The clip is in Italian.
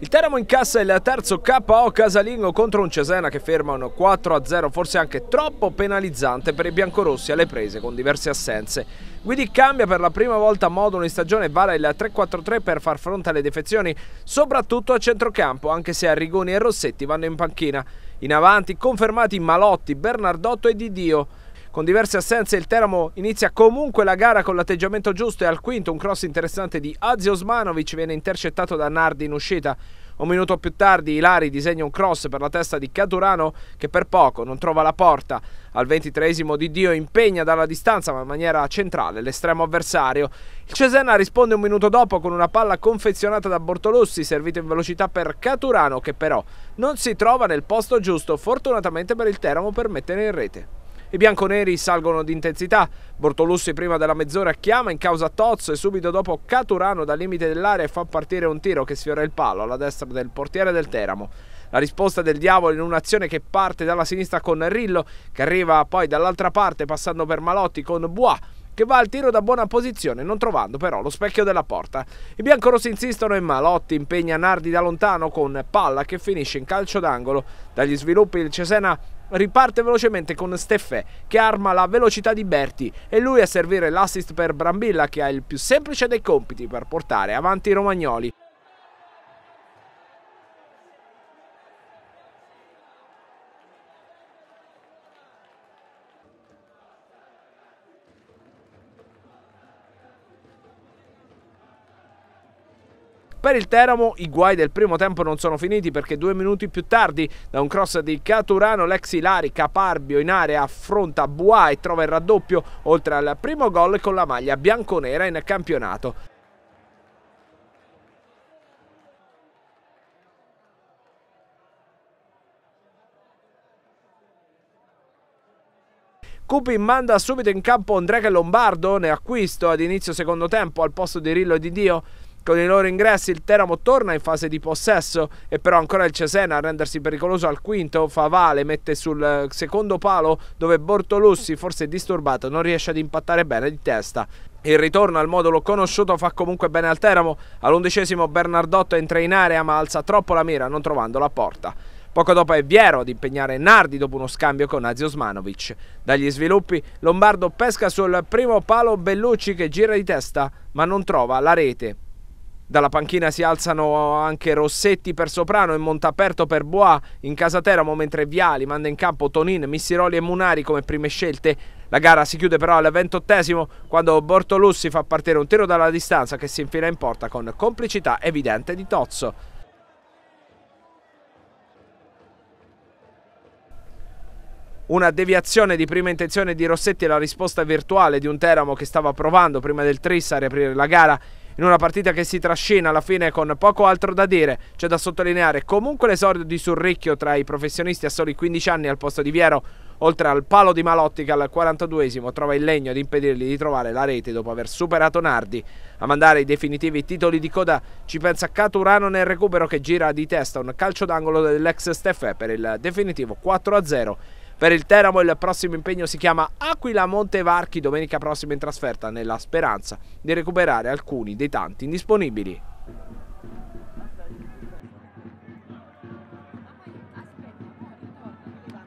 Il Teramo incassa il terzo KO casalingo contro un Cesena che ferma un 4-0, forse anche troppo penalizzante per i biancorossi alle prese con diverse assenze. Guidi cambia per la prima volta modulo in stagione e vara il 3-4-3 per far fronte alle defezioni, soprattutto a centrocampo, anche se Arrigoni e Rossetti vanno in panchina. In avanti confermati Malotti, Bernardotto e Didio. Con diverse assenze il Teramo inizia comunque la gara con l'atteggiamento giusto e al quinto un cross interessante di Azio Osmanovic viene intercettato da Nardi in uscita. Un minuto più tardi Ilari disegna un cross per la testa di Caturano che per poco non trova la porta. Al ventitreesimo Di Dio impegna dalla distanza ma in maniera centrale l'estremo avversario. Il Cesena risponde un minuto dopo con una palla confezionata da Bortolussi servita in velocità per Caturano che però non si trova nel posto giusto fortunatamente per il Teramo per mettere in rete. I bianconeri salgono di intensità. Bortolussi prima della mezz'ora chiama in causa Tozzo e subito dopo Caturano dal limite dell'area e fa partire un tiro che sfiora il palo alla destra del portiere del Teramo. La risposta del diavolo in un'azione che parte dalla sinistra con Rillo, che arriva poi dall'altra parte passando per Malotti con Bois che va al tiro da buona posizione, non trovando però lo specchio della porta. I biancorossi insistono e Malotti impegna Nardi da lontano con palla che finisce in calcio d'angolo. Dagli sviluppi il Cesena riparte velocemente con Steffè che arma la velocità di Berti e lui a servire l'assist per Brambilla che ha il più semplice dei compiti per portare avanti i Romagnoli. Per il Teramo i guai del primo tempo non sono finiti perché due minuti più tardi da un cross di Caturano l'ex Ilari Caparbio in area affronta Buà e trova il raddoppio oltre al primo gol con la maglia bianconera in campionato. Cupi manda subito in campo Andrea Lombardo, ne acquisto ad inizio secondo tempo al posto di Rillo e di Dio. Con i loro ingressi il Teramo torna in fase di possesso e però ancora il Cesena a rendersi pericoloso al quinto, Favale mette sul eh, secondo palo dove Bortolussi, forse disturbato, non riesce ad impattare bene di testa. Il ritorno al modulo conosciuto fa comunque bene al Teramo, all'undicesimo Bernardotto entra in area ma alza troppo la mira non trovando la porta. Poco dopo è Viero ad impegnare Nardi dopo uno scambio con Azio Smanovic. Dagli sviluppi, Lombardo pesca sul primo palo Bellucci che gira di testa, ma non trova la rete. Dalla panchina si alzano anche Rossetti per Soprano e Montaperto per Bois. in casa Teramo, mentre Viali manda in campo Tonin, Missiroli e Munari come prime scelte. La gara si chiude però al ventottesimo quando Bortolussi fa partire un tiro dalla distanza che si infila in porta con complicità evidente di Tozzo. Una deviazione di prima intenzione di Rossetti e la risposta virtuale di un Teramo che stava provando prima del Triss a riaprire la gara in una partita che si trascina alla fine con poco altro da dire. C'è da sottolineare comunque l'esordio di Surricchio tra i professionisti a soli 15 anni al posto di Viero. Oltre al palo di Malotti che al 42esimo trova il legno ad impedirgli di trovare la rete dopo aver superato Nardi. A mandare i definitivi titoli di coda ci pensa Caturano nel recupero che gira di testa un calcio d'angolo dell'ex Steffè per il definitivo 4-0. Per il Teramo il prossimo impegno si chiama Aquila Montevarchi domenica prossima in trasferta nella speranza di recuperare alcuni dei tanti indisponibili.